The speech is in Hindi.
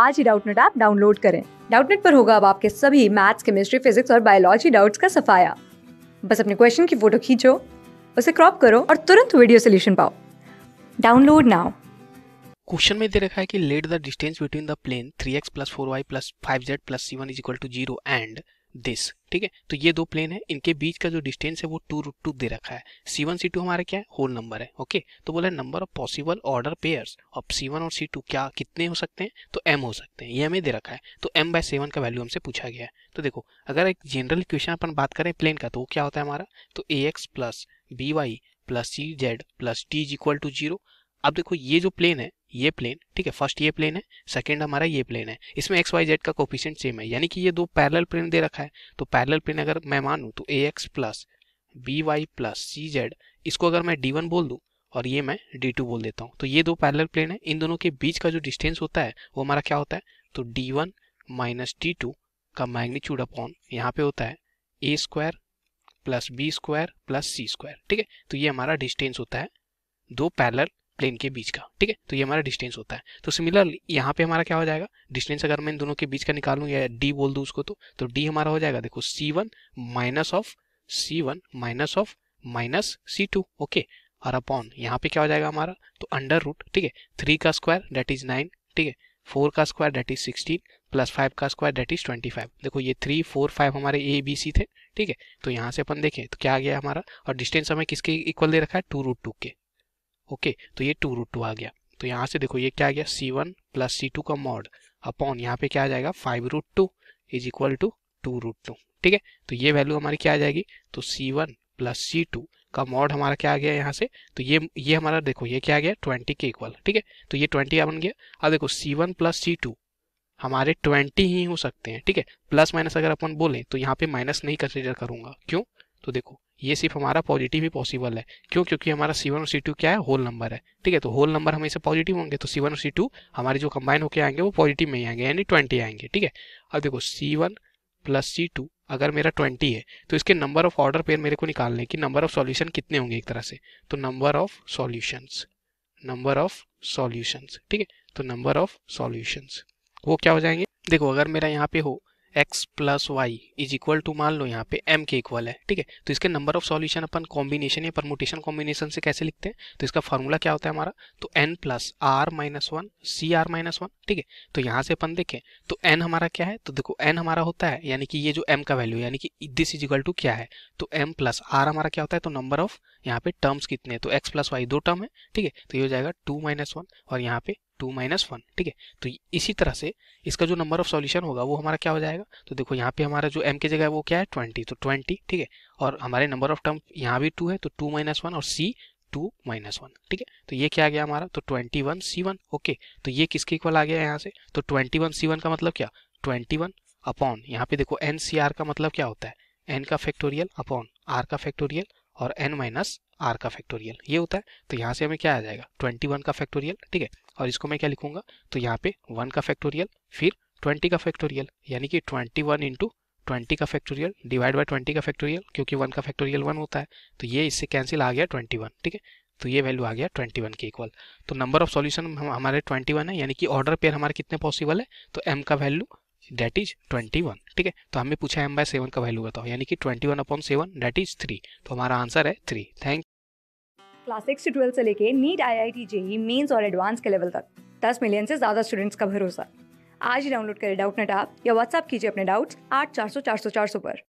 आज ही डाउटनेट ऐप डाउनलोड करें डाउटनेट पर होगा अब आपके सभी मैथ्स केमिस्ट्री फिजिक्स और बायोलॉजी डाउट्स का सफाया बस अपने क्वेश्चन की फोटो खींचो उसे क्रॉप करो और तुरंत वीडियो सोल्यूशन पाओ डाउनलोड नाउ क्वेश्चन में दे रखा है कि let the distance between the plane three x plus four y plus five z plus c one is equal to zero and this ठीक है तो ये दो प्लेन है इनके बीच का जो डिस्टेंस है वो टू रूट टू दे रखा है सी वन सी टू हमारे क्या है होल नंबर है ओके तो बोला number of possible order pairs of c one और सी टू क्या कितने हो सकते हैं तो एम हो सकते हैं ये हमें दे रखा है तो एम बाय सेवन का वैल्यू हमसे पूछा गया है तो देखो अगर एक जनरल क्वेश्चन अपन बात करें प्लेन का तो वो क्या होता है हमारा तो a x plus b y plus c z plus t is equal to zero अब देखो ये जो प्लेन है ये प्लेन ठीक है फर्स्ट ये प्लेन है सेकंड हमारा ये प्लेन है इसमें एक्स वाई जेड का कोफिशियंट सेम है यानी कि ये दो पैरेलल प्लेन दे रखा है तो पैरेलल प्लेन अगर मैं मानूँ तो a x plus b y plus c z इसको अगर मैं डी वन बोल दूँ और ये मैं डी टू बोल देता हूँ तो ये दो पैरल प्लेन है इन दोनों के बीच का जो डिस्टेंस होता है वो हमारा क्या होता है तो d one minus d two का मैग्नीट्यूड अपॉन यहाँ पे होता है a square plus b square plus c square ठीक है तो ये हमारा डिस्टेंस होता है दो पैरल प्लेन के बीच का ठीक है तो ये हमारा डिस्टेंस होता है तो सिमिलरली यहाँ पे हमारा क्या हो जाएगा डिस्टेंस अगर मैं इन दोनों के बीच का निकालूँ या डी बोल दूँ उसको तो तो डी हमारा हो जाएगा देखो c one minus of c one minus of minus c two okay और अपॉन यहाँ पे क्या हो जाएगा हमारा तो अंडर रूट ठीक है थ्री का स्क्वायर डेट इज नाइन ठीक है फोर का square that is sixteen plus five का square that is twenty five देखो ये थ्री फोर फाइव हमारे ए बी सी थे ठीक है तो यहाँ से अपन देखें तो क्या आ गया हमारा और डिस्टेंस हमें किसके इक्वल दे रखा है टू रूट टू के ओके तो ये टू रूट टू आ गया तो यहाँ से देखो ये क्या आ गया c one plus c two का मॉड अपॉन यहाँ पे क्या आ जाएगा five root two is equal to two root two ठीक है तो ये वैल्यू हमारी क्या आ जाएगी तो c one plus c two का मॉड हमारा क्या आ गया यहाँ से तो ये ये हमारा देखो ये क्या आ गया ट्वेंटी के इक्वल ठीक है तो ये ट्वेंटी बन गया अब देखो c one plus c two हमारे ट्वेंटी ही हो सकते हैं ठीक है प्लस माइनस अगर अपन बोले तो यहाँ पे माइनस नहीं कंसिडर करूंगा क्यों तो देखो ये सिर्फ हमारा पॉजिटिव ही पॉसिबल है क्यों क्योंकि हमारा सी और सी क्या है होल नंबर है ठीक है तो होल नंबर हमेशा पॉजिटिव होंगे तो सी और सी हमारे जो कंबाइन होकर आएंगे वो पॉजिटिव में ही आएंगे यानी ट्वेंटी आएंगे ठीक है अब देखो c one plus c two अगर मेरा ट्वेंटी है तो इसके नंबर ऑफ ऑर्डर पेयर मेरे को निकालने की नंबर ऑफ सॉल्यूशन कितने होंगे एक तरह से तो number of solutions number of solutions ठीक है तो नंबर ऑफ सॉल्यूशंस वो क्या हो जाएंगे देखो अगर मेरा यहाँ पे हो x plus y is equal to मान लो यहाँ पे एम के इक्वल है ठीक है तो इसके नंबर ऑफ सॉल्यूशन अपन कॉम्बिनेशन या परमोटेशन कॉम्बिनेशन से कैसे लिखते हैं तो इसका फॉर्मूला क्या होता है हमारा तो n plus r minus one c r minus one ठीक है तो यहाँ से अपन देखें तो एन हमारा क्या है तो देखो एन हमारा होता है यानी कि ये जो एम का वैल्यू यानी कि दिस इज इक्वल टू क्या है तो एम प्लस आर हमारा क्या होता है तो नंबर ऑफ यहाँ पे टर्म्स कितने तो एक्स प्लस वाई दो टर्म है ठीक है तो ये हो जाएगा टू माइनस वन और यहाँ पे टू माइनस वन ठीक है तो इसी तरह से इसका जो नंबर ऑफ सॉल्यूशन होगा वो हमारा क्या हो जाएगा तो देखो यहाँ पे हमारा जो एम के जगह है वो क्या है ट्वेंटी तो ट्वेंटी ठीक है और हमारे नंबर ऑफ टर्म यहाँ भी टू है तो टू माइनस वन और सी टू माइनस वन ठीक है तो ये क्या आ गया हमारा तो twenty one c one okay तो ये किसके इक्वल आ गया यहाँ से तो ट्वेंटी वन सी वन का मतलब क्या ट्वेंटी वन अपॉन यहाँ पे देखो एन सी आर का मतलब क्या होता है एन का फैक्टोरियल अपॉन आर का फैक्टोरियल और एन माइनस आर का फैक्टोरियल ये होता है तो यहाँ से हमें क्या आ जाएगा ट्वेंटी वन का फैक्टोरियल ठीक है और इसको मैं क्या लिखूंगा तो यहाँ पे वन का फैक्टोरियल फिर ट्वेंटी का फैक्टोरियल यानी कि ट्वेंटी वन इंटू ट्वेंटी का फैक्टोरियल डिवाइड बाई ट्वेंटी का फैक्टोरियल क्योंकि वन का फैक्टोरियल वन होता है तो ये इससे कैंसिल आ गया ट्वेंटी वन ठीक है तो ये वैल्यू आ गया वन के इक्वल तो नंबर ऑफ सॉल्यूशन हमारे हमारे वन है यानी कि ऑर्डर पेयर हमारे कितने पॉसिबल है तो एम का वैल्यू डेट इज 21 ठीक है तो हमें पूछा है एम बाय सेवन का वैल्यू बताओ यानी कि 21 upon seven that is three तो हमारा आंसर है थ्री थैंक क्लास सिक्स से ट्वेल्थ से लेके NEET I I T JEE mains और एडवांस के लेवल तक दस मिलियन से ज्यादा स्टूडेंट्स का भरोसा आज ही डाउनलोड करें डाउट नेट आप या व्हाट्सअप कीजिए अपने डाउट्स आठ चार सौ चार सौ चार सौ पर